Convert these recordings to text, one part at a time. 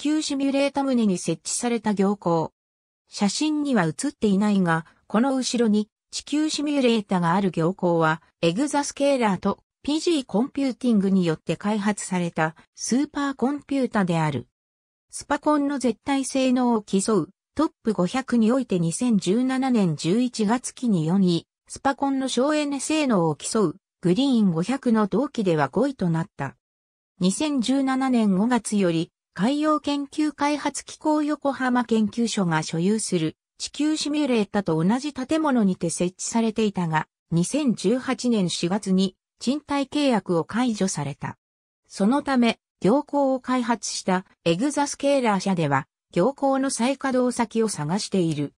球シミュレータ棟に設置された行行。写真には写っていないが、この後ろに地球シミュレータがある行行は、エグザスケーラーと PG コンピューティングによって開発されたスーパーコンピュータである。スパコンの絶対性能を競うトップ500において2017年11月期に4位、スパコンの省エネ性能を競うグリーン500の同期では5位となった。2017年5月より海洋研究開発機構横浜研究所が所有する地球シミュレータと同じ建物にて設置されていたが、2018年4月に賃貸契約を解除された。そのため、行光を開発したエグザスケーラー社では、行光の再稼働先を探している。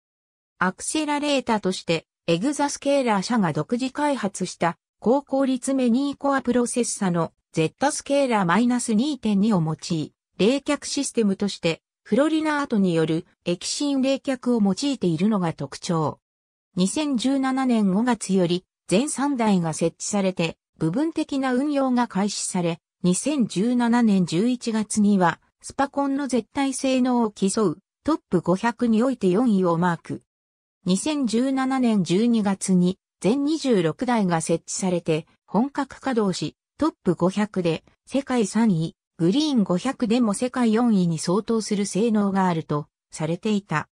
アクセラレーターとして、エグザスケーラー社が独自開発した高効率メニーコアプロセッサの Z スケーラー -2.2 を用い、冷却システムとして、フロリナートによる液芯冷却を用いているのが特徴。2017年5月より全3台が設置されて、部分的な運用が開始され、2017年11月には、スパコンの絶対性能を競うトップ500において4位をマーク。2017年12月に全26台が設置されて本格稼働し、トップ500で世界3位、グリーン500でも世界4位に相当する性能があるとされていた。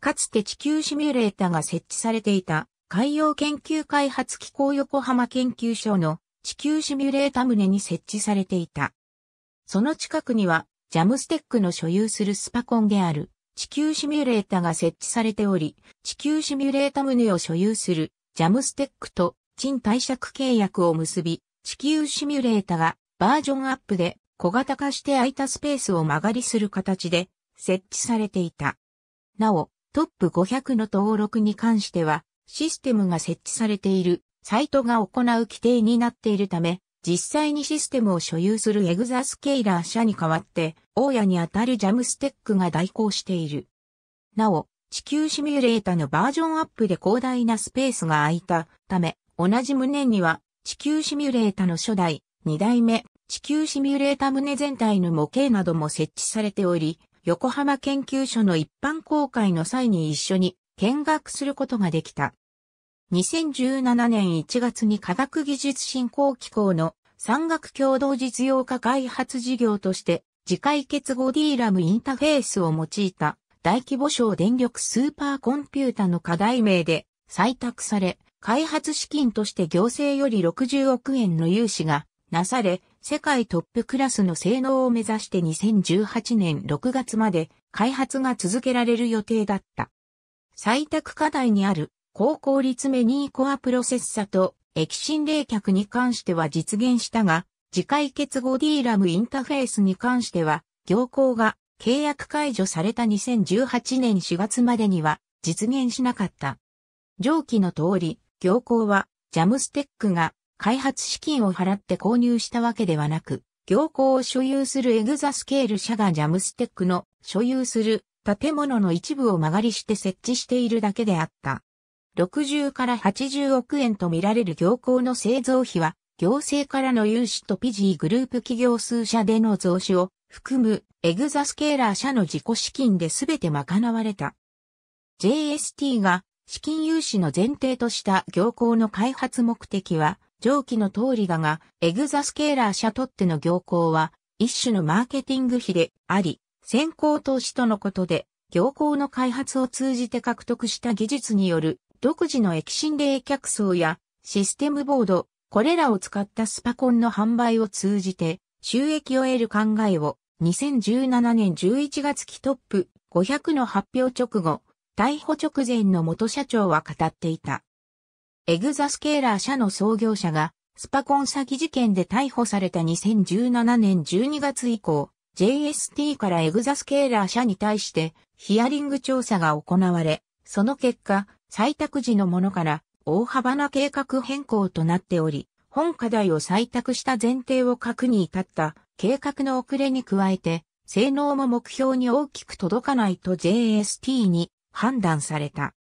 かつて地球シミュレータが設置されていた海洋研究開発機構横浜研究所の地球シミュレータ棟に設置されていた。その近くにはジャムステックの所有するスパコンである地球シミュレータが設置されており、地球シミュレータ棟を所有するジャムステックと賃貸借契約を結び、地球シミュレータがバージョンアップで小型化して空いたスペースを間借りする形で設置されていた。なお、トップ500の登録に関しては、システムが設置されているサイトが行う規定になっているため、実際にシステムを所有するエグザスケイラー社に代わって、大家にあたるジャムステックが代行している。なお、地球シミュレータのバージョンアップで広大なスペースが空いたため、同じ念には地球シミュレータの初代、二代目、地球シミュレータ棟全体の模型なども設置されており、横浜研究所の一般公開の際に一緒に見学することができた。2017年1月に科学技術振興機構の産学共同実用化開発事業として、次回結合 DRAM インターフェースを用いた大規模省電力スーパーコンピュータの課題名で採択され、開発資金として行政より60億円の融資がなされ、世界トップクラスの性能を目指して2018年6月まで開発が続けられる予定だった。採択課題にある高効率メニーコアプロセッサと液心冷却に関しては実現したが、次回結合 D ラムインターフェースに関しては、行行が契約解除された2018年4月までには実現しなかった。上記の通り、行行はジャムステックが開発資金を払って購入したわけではなく、行を所有するエグザスケール社がジャムステックの所有する建物の一部を曲がりして設置しているだけであった。60から80億円とみられる行の製造費は、行政からの融資と pg グループ企業数社での増資を含むエグザスケーラー社の自己資金で全て賄われた。JST が資金融資の前提とした行行の開発目的は、上記の通りだが、エグザスケーラー社とっての行は、一種のマーケティング費であり、先行投資とのことで、行の開発を通じて獲得した技術による、独自の液心冷却層や、システムボード、これらを使ったスパコンの販売を通じて、収益を得る考えを、2017年11月期トップ500の発表直後、逮捕直前の元社長は語っていた。エグザスケーラー社の創業者が、スパコン詐欺事件で逮捕された2017年12月以降、JST からエグザスケーラー社に対してヒアリング調査が行われ、その結果、採択時のものから大幅な計画変更となっており、本課題を採択した前提を確認に至った計画の遅れに加えて、性能も目標に大きく届かないと JST に判断された。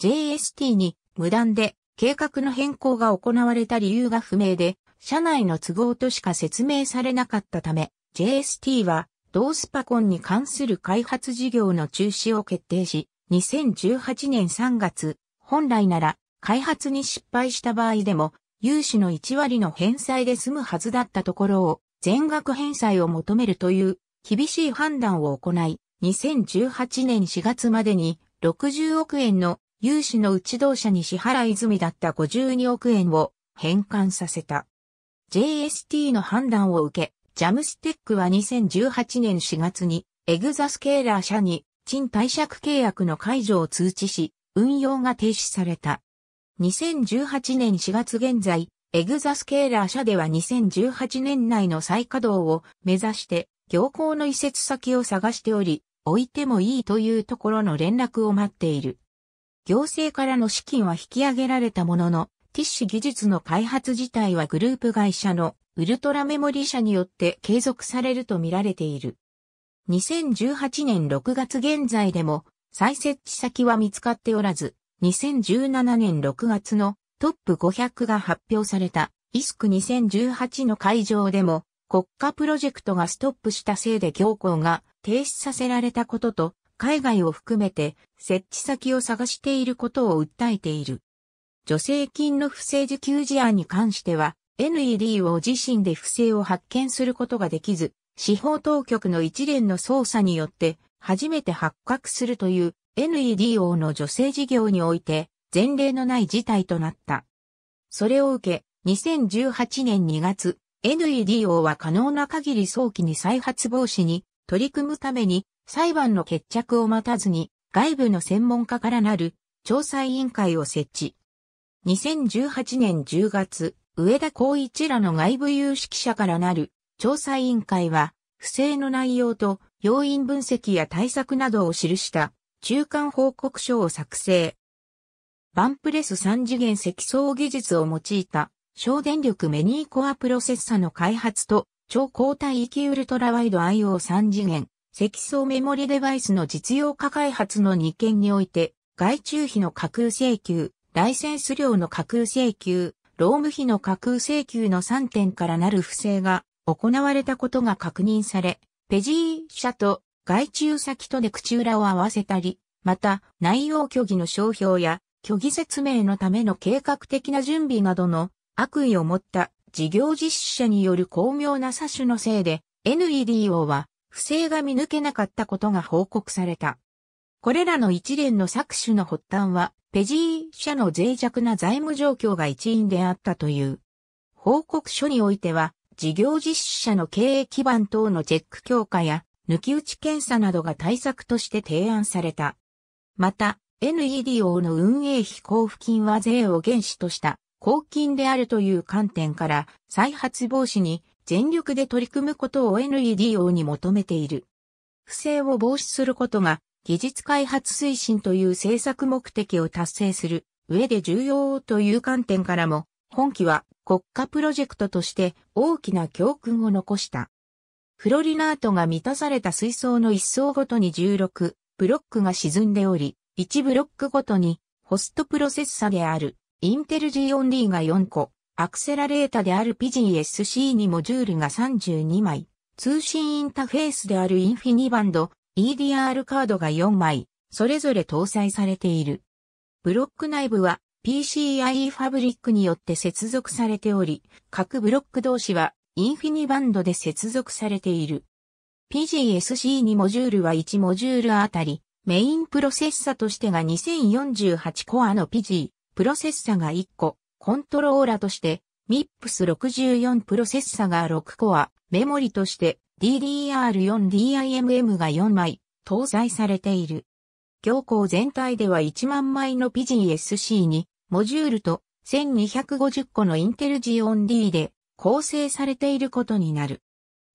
JST に無断で計画の変更が行われた理由が不明で、社内の都合としか説明されなかったため、JST は、同スパコンに関する開発事業の中止を決定し、2018年3月、本来なら開発に失敗した場合でも、融資の1割の返済で済むはずだったところを、全額返済を求めるという厳しい判断を行い、2018年4月までに60億円の融資の内同社に支払い済みだった52億円を返還させた。JST の判断を受け、ジャムステックは2018年4月にエグザスケーラー社に賃貸借契約の解除を通知し、運用が停止された。2018年4月現在、エグザスケーラー社では2018年内の再稼働を目指して行幸の移設先を探しており、置いてもいいというところの連絡を待っている。行政からの資金は引き上げられたものの、ティッシュ技術の開発自体はグループ会社のウルトラメモリ社によって継続されると見られている。2018年6月現在でも再設置先は見つかっておらず、2017年6月のトップ500が発表されたイスク2018の会場でも国家プロジェクトがストップしたせいで強行が停止させられたことと海外を含めて設置先を探していることを訴えている。助成金の不正受給事案に関しては、NED を自身で不正を発見することができず、司法当局の一連の捜査によって初めて発覚するという NEDO の助成事業において前例のない事態となった。それを受け、2018年2月、NEDO は可能な限り早期に再発防止に取り組むために裁判の決着を待たずに外部の専門家からなる調査委員会を設置。2018年10月、上田光一らの外部有識者からなる調査委員会は、不正の内容と要因分析や対策などを記した中間報告書を作成。バンプレス3次元積層技術を用いた省電力メニーコアプロセッサの開発と超高帯域ウルトラワイド IO3 次元積層メモリデバイスの実用化開発の2件において、外注費の架空請求、ライセンス料の架空請求、労務費の架空請求の3点からなる不正が行われたことが確認され、ペジー社と外注先とで口裏を合わせたり、また内容虚偽の商標や虚偽説明のための計画的な準備などの悪意を持った事業実施者による巧妙な詐取のせいで NEDO は不正が見抜けなかったことが報告された。これらの一連の搾取の発端は、ペジー社の脆弱な財務状況が一因であったという。報告書においては、事業実施者の経営基盤等のチェック強化や、抜き打ち検査などが対策として提案された。また、NEDO の運営費交付金は税を原資とした公金であるという観点から、再発防止に全力で取り組むことを NEDO に求めている。不正を防止することが技術開発推進という政策目的を達成する上で重要という観点からも、本期は国家プロジェクトとして大きな教訓を残した。フロリナートが満たされた水槽の一層ごとに16ブロックが沈んでおり、1ブロックごとにホストプロセッサであるインテルジオンリーが4個、アクセラレータである PGSC にモジュールが32枚、通信インターフェースであるインフィニバンド、EDR カードが4枚、それぞれ搭載されている。ブロック内部は PCIe ファブリックによって接続されており、各ブロック同士はインフィニバンドで接続されている。PGSC2 モジュールは1モジュールあたり、メインプロセッサとしてが2048コアの PG、プロセッサが1個、コントローラとして MIPS64 プロセッサが6コア、メモリとして DDR4DIMM が4枚搭載されている。行全体では1万枚の PGSC にモジュールと1250個のインテルジオン D で構成されていることになる。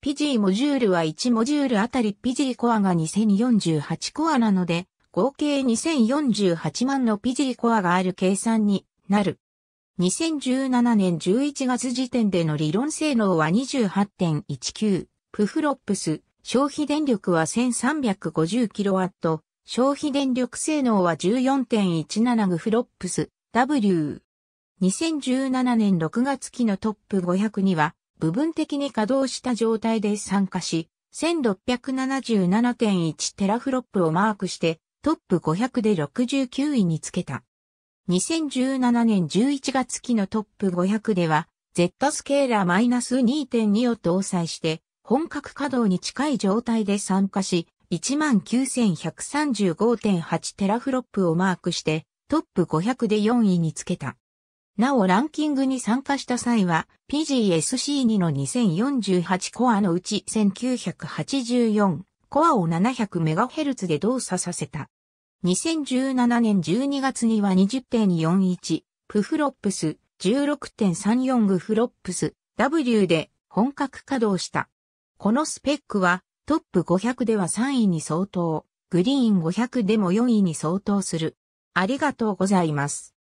PG モジュールは1モジュールあたり PG コアが2048コアなので、合計2048万の PG コアがある計算になる。2017年11月時点での理論性能は28.19、プフロップス、消費電力は 1350kW、消費電力性能は14.17グフロップス、W。2017年6月期のトップ500には、部分的に稼働した状態で参加し、1677.1テラフロップをマークして、トップ500で69位につけた。2017年11月期のトップ500では、Z スケーラー -2.2 を搭載して、本格稼働に近い状態で参加し、19,135.8テラフロップをマークして、トップ500で4位につけた。なおランキングに参加した際は、PGSC2 の2048コアのうち1984コアを 700MHz で動作させた。2017年12月には20.41、プフロップス、16.34グフロップス、W で本格稼働した。このスペックはトップ500では3位に相当、グリーン500でも4位に相当する。ありがとうございます。